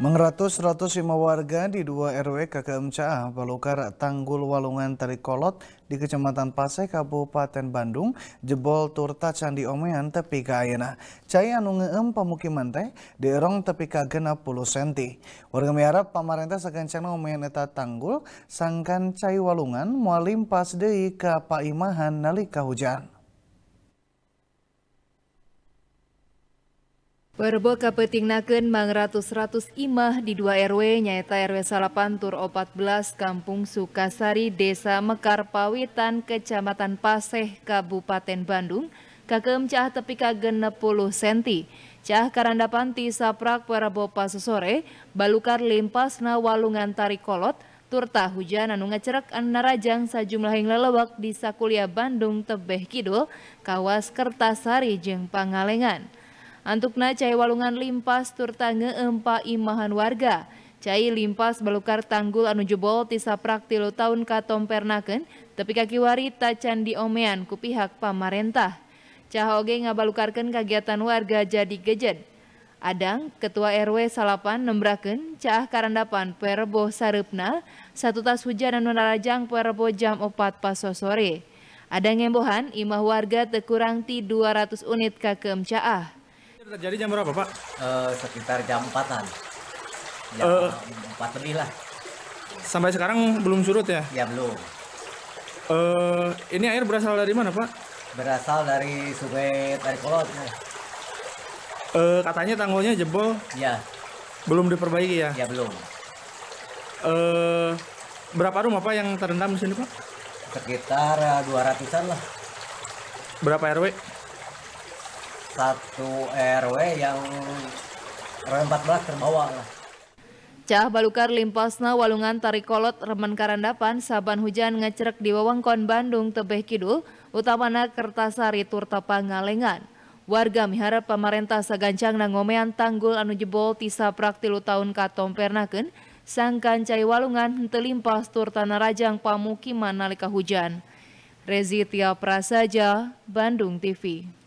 Mengratus 105 warga di dua RW KKMCA Balukar Tanggul Walungan Terikolot di Kecamatan Pasai Kabupaten Bandung jebol turta Candi Omean tepi kaayana. Caya anu ngeem pemukiman teh di erong tepi kagena puluh senti. Warga miharap pamarentah sagancana Omean eta tanggul sangkan cai walungan mualim pas deui ka paimahan nalika hujan. Perbo Naken mang ratus ratus imah di dua RW nyata RW Salapan Tur 14 Kampung Sukasari Desa Mekar Pawitan Kecamatan Paseh Kabupaten Bandung kakem cah tepi kagen 60 cm. Cah karanda panti saprak perbo pasusore balukar na walungan tari kolot turta hujan anu ngacerek anu narajang sajumlah yang lelewak di Sakulia Bandung Tebeh Kidul, Kawas Kertasari Jeng Pangalengan. Antukna cai walungan limpas turtange empa imahan warga. Cai limpas balukar tanggul anu jebol tisaprak tilu tahun katompernaken, tapi kaki wari tacan diomean ku pihak pamarentah. Cahoge ngabalukarkan kegiatan warga jadi gejen. Adang, Ketua RW Salapan nembraken cah karandapan perbo sarepna, satu tas hujan dan menarajang perbo jam 4 pasosore. Adang Ada ngembohan, imah warga tekurang ti 200 unit kakem cah terjadi jam berapa, Pak? Uh, sekitar jam 4-an. Ya, eh. lebih lah. Sampai sekarang belum surut ya? Ya, belum. Uh, ini air berasal dari mana, Pak? Berasal dari sungai Tarikolot. Uh, katanya tanggulnya jebol. Ya. Belum diperbaiki ya? Ya, belum. Uh, berapa rumah, Pak, yang terendam di sini, Pak? Sekitar dua ratusan lah. Berapa RW? satu RW yang RW 14 terbawa lah. Cah Balukar Limpasna Walungan Tarikolot Remen Karandapan Saban Hujan ngecerek di wawangkon Bandung Tebeh Kidul utamana Kertasari Turtapa Ngalengan. Warga miharap pemerintah sagancang nangomean tanggul anu jebol tisa praktilu tahun katom pernaken sangkan cai walungan telimpas tur tanah rajang pamukiman nalika hujan. Tia Prasaja, Bandung TV.